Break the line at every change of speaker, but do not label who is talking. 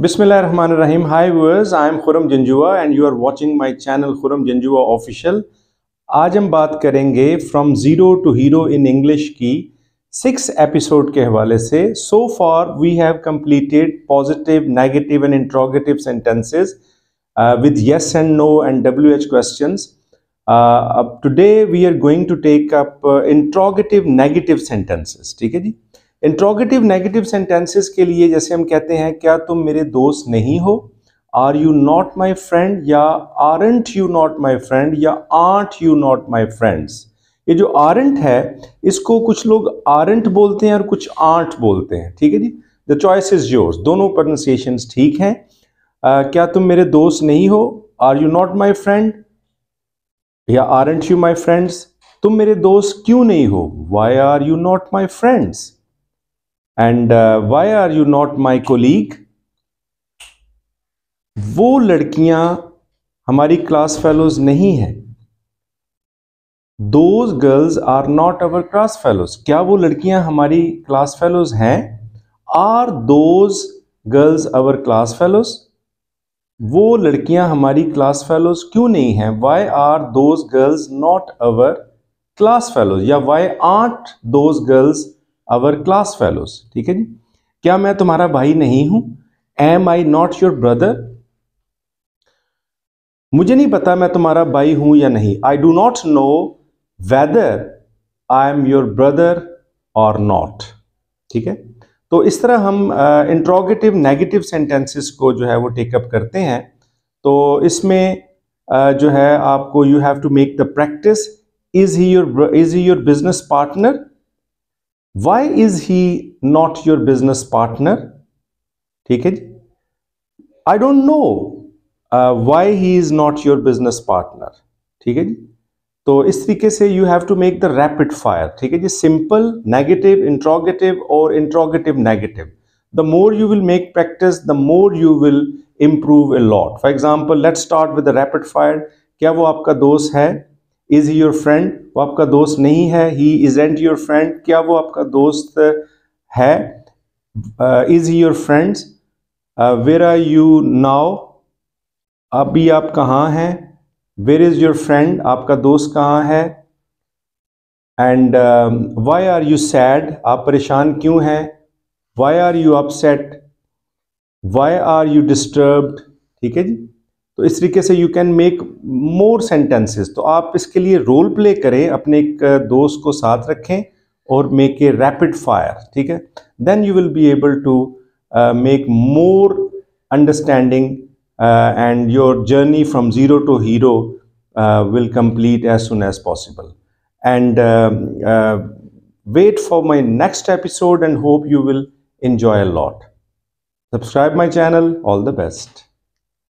Rahim hi viewers, I am Khurram Janjua and you are watching my channel Khurram Janjua official आज हम बात करेंगे from zero to hero in English की six episode के हवाले से so far we have completed positive negative and interrogative sentences with yes and no and W H question अब today we are going to take up interrogative negative sentences ठीक है जी interrogative negative sentences के लिए जैसे हम कहते हैं क्या तुम मेरे दोस्त नहीं हो are you not my friend या aren't you not my friend या aren't you not my friends ये जो आरंट है इसको कुछ लोग आरंट बोलते हैं और कुछ आर्ट बोलते हैं ठीक है जी द चॉइस इज योर्स दोनों प्रोनाउंसिएशन ठीक हैं uh, क्या तुम मेरे दोस्त नहीं हो are you not my friend या एंट यू माई फ्रेंड्स तुम मेरे दोस्त क्यों नहीं हो why are you not my friends and why are you not my colleague वो लड़कियां हमारी क्लास फेलोज नहीं है those girls are not our class fellows क्या वो लड़कियां हमारी क्लास फेलोज हैं are those girls our class fellows वो लड़कियां हमारी क्लास फेलोज क्यों नहीं हैं why are those girls not our class fellows या why aren't those girls our class fellows ठीक है जी क्या मैं तुम्हारा भाई नहीं हूं am I not your brother मुझे नहीं पता मैं तुम्हारा भाई हूं या नहीं I do not know whether I am your brother or not ठीक है तो इस तरह हम इंट्रोगेटिव नेगेटिव सेंटेंसेस को जो है वो टेकअप करते हैं तो इसमें uh, जो है आपको you have to make the practice is he your is he your business partner why is he not your business partner ठीक है जी I don't know why he is not your business partner ठीक है जी तो इस तरीके से you have to make the rapid fire ठीक है जी सिंपल नेगेटिव इंट्रोगेटिव और interrogative negative the more you will make practice the more you will improve a lot for example let start with rapid fire क्या वो आपका दोस्त है is your friend वो आपका दोस्त नहीं है he isn't your friend क्या वो आपका दोस्त है is your friends where are you now अभी आप कहाँ हैं वेर इज़ योर फ्रेंड आपका दोस्त कहाँ है and why are you sad आप परेशान क्यों हैं why are you upset why are you disturb ठीक है जी तो इस तरीके से you can make more sentences तो आप इसके लिए रोल प्ले करें अपने एक दोस्त को साथ रखें और मेक ए रैपिड फायर ठीक है then you will be able to make more understanding and your journey from zero to hero will complete as soon as possible and wait for my next episode and hope you will enjoy lot subscribe my channel all the best